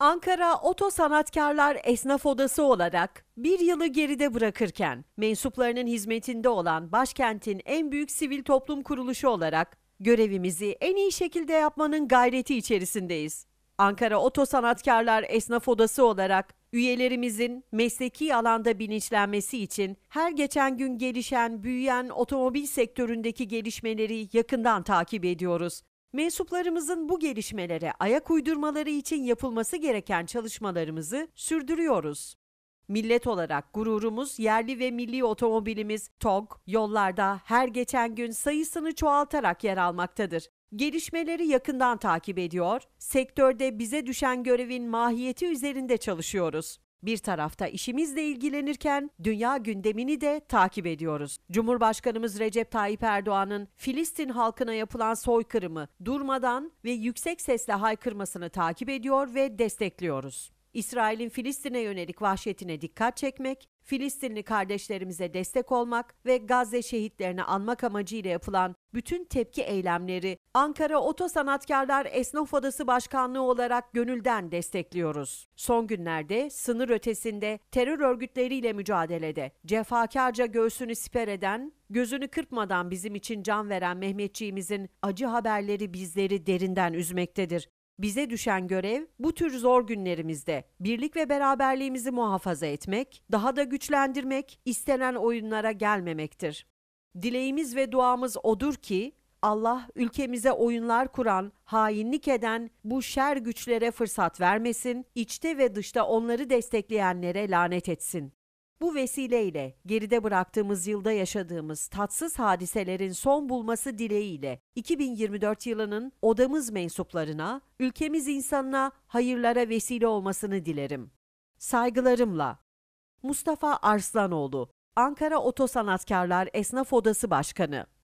Ankara Oto Sanatkarlar Esnaf Odası olarak bir yılı geride bırakırken mensuplarının hizmetinde olan başkentin en büyük sivil toplum kuruluşu olarak görevimizi en iyi şekilde yapmanın gayreti içerisindeyiz. Ankara Oto Sanatkarlar Esnaf Odası olarak üyelerimizin mesleki alanda bilinçlenmesi için her geçen gün gelişen, büyüyen otomobil sektöründeki gelişmeleri yakından takip ediyoruz Mensuplarımızın bu gelişmelere ayak uydurmaları için yapılması gereken çalışmalarımızı sürdürüyoruz. Millet olarak gururumuz yerli ve milli otomobilimiz TOG yollarda her geçen gün sayısını çoğaltarak yer almaktadır. Gelişmeleri yakından takip ediyor, sektörde bize düşen görevin mahiyeti üzerinde çalışıyoruz. Bir tarafta işimizle ilgilenirken dünya gündemini de takip ediyoruz. Cumhurbaşkanımız Recep Tayyip Erdoğan'ın Filistin halkına yapılan soykırımı durmadan ve yüksek sesle haykırmasını takip ediyor ve destekliyoruz. İsrail'in Filistin'e yönelik vahşetine dikkat çekmek, Filistinli kardeşlerimize destek olmak ve Gazze şehitlerini anmak amacıyla yapılan bütün tepki eylemleri Ankara Oto Sanatkarlar Esnaf Odası Başkanlığı olarak gönülden destekliyoruz. Son günlerde sınır ötesinde terör örgütleriyle mücadelede cefakarca göğsünü siper eden, gözünü kırpmadan bizim için can veren Mehmetçiğimizin acı haberleri bizleri derinden üzmektedir. Bize düşen görev bu tür zor günlerimizde birlik ve beraberliğimizi muhafaza etmek, daha da güçlendirmek, istenen oyunlara gelmemektir. Dileğimiz ve duamız odur ki Allah ülkemize oyunlar kuran, hainlik eden bu şer güçlere fırsat vermesin, içte ve dışta onları destekleyenlere lanet etsin. Bu vesileyle geride bıraktığımız yılda yaşadığımız tatsız hadiselerin son bulması dileğiyle 2024 yılının odamız mensuplarına, ülkemiz insanına hayırlara vesile olmasını dilerim. Saygılarımla Mustafa Arslanoğlu, Ankara Otosanatkarlar Esnaf Odası Başkanı